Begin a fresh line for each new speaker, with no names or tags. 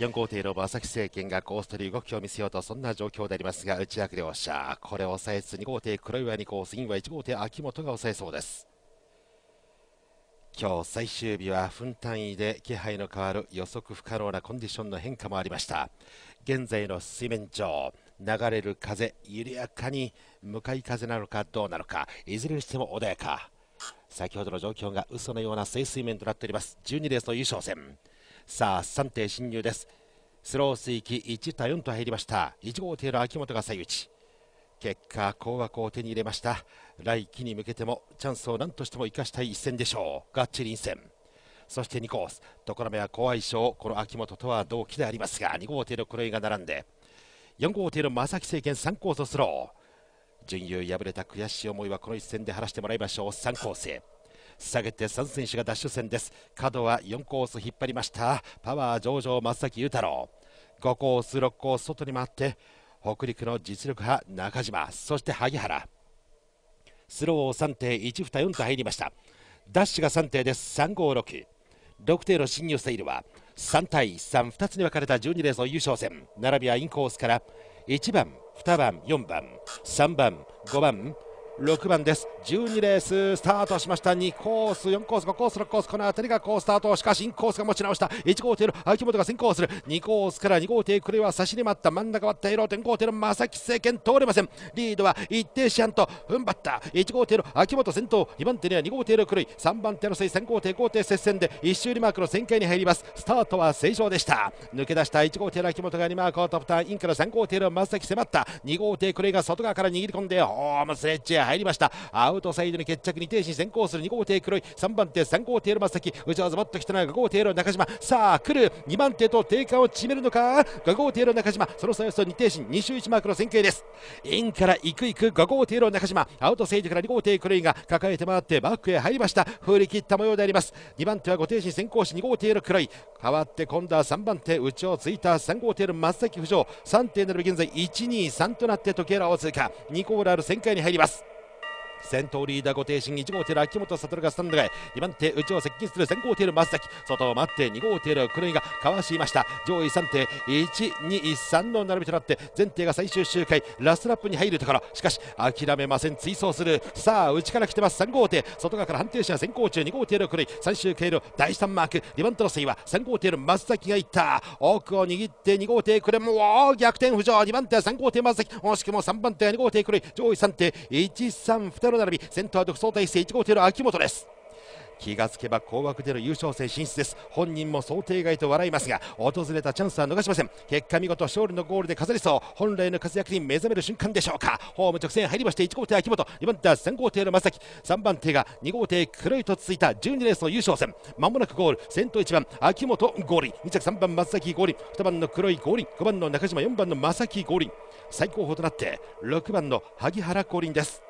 4号艇の馬崎政権がコーストい動きを見せようとそんな状況でありますが内訳両者これを抑えつつ2号艇黒岩2ス銀は1号艇秋元が抑えそうです今日最終日は分単位で気配の変わる予測不可能なコンディションの変化もありました現在の水面上流れる風緩やかに向かい風なのかどうなのかいずれにしても穏やか先ほどの状況が嘘のような水水面となっております12レースの優勝戦さあ3艇進入ですスロー水域1対4と入りました1号艇の秋元が最内結果高額を手に入れました来季に向けてもチャンスを何としても生かしたい一戦でしょうがっちり戦そして2コース常滑は好相性この秋元とは同期でありますが2号艇の黒井が並んで4号艇の正木政権3コーススロー準優敗れた悔しい思いはこの一戦で晴らしてもらいましょう3コースへ下げて3選手がダッシュ戦です角は4コース引っ張りましたパワー上々松崎裕太郎5コース6コース外に回って北陸の実力派中島そして萩原スローを3.124と入りましたダッシュが3艇です3566艇の新入セイルは3対32つに分かれた12レースの優勝戦並びはインコースから1番2番4番3番5番6番です12レーススタートしました2コース4コース5コース6コースこの辺りがースタートしかしインコースが持ち直した1号艇の秋元が先行する2コースから2号艇クレは差しに待った真ん中割ったエロ天候艇の正木政権通れませんリードは一定シアンと踏ん張った1号艇の秋元先頭2番手には2号艇の狂い3番手の水3号艇後艇接戦で1周2マークの旋回に入りますスタートは正常でした抜け出した1号艇の秋元が2マークをトップターンインから3号艇の正木迫った2号艇クレが外側から握り込んでホームスレッジへ入りましたアウトサイドに決着に停止先行する2号艇黒い3番手3号艇の松崎内はズバッと来たのは5号艇の中島さあ来る2番手と定価を縮めるのか5号艇の中島その差をに停止2周1マークの先形ですインから行く行く5号艇の中島アウトサイドから2号艇黒いが抱えて回ってバックへ入りました振り切った模様であります2番手は5停止先行し2号艇の黒い変わって今度は3番手内をついた3号艇の松崎浮上3.7現在123となって時計ラを通過2コーラる旋回に入ります先頭リーダーご停進1号艇の秋元悟がスタンドへ、2番手内を接近する先行艇の松崎外を待って2号艇の黒井がかわしました上位3艇123の並びとなって前艇が最終周回ラストラップに入るところしかし諦めません追走するさあ内から来てます3号艇外側から判定者先行中2号艇の黒井最終経路第3マーク2番手の水は3号艇の松崎がいった奥を握って2号艇クれも逆転浮上2番手3号艇松崎惜しくも3番手2号艇黒井上位3艇132 0並び独走体制1号艇の秋元です気がつけば紅額での優勝戦進出です本人も想定外と笑いますが訪れたチャンスは逃しません結果見事勝利のゴールで飾りそう本来の活躍に目覚める瞬間でしょうかホーム直線入りまして1号艇秋元2番手は3号艇の正木3番手が2号艇黒いと続いた12レースの優勝戦まもなくゴール先頭1番秋元ゴール2着3番松崎ゴール2番の黒いゴール5番の中島4番の正木ゴール最高峰となって6番の萩原ゴールです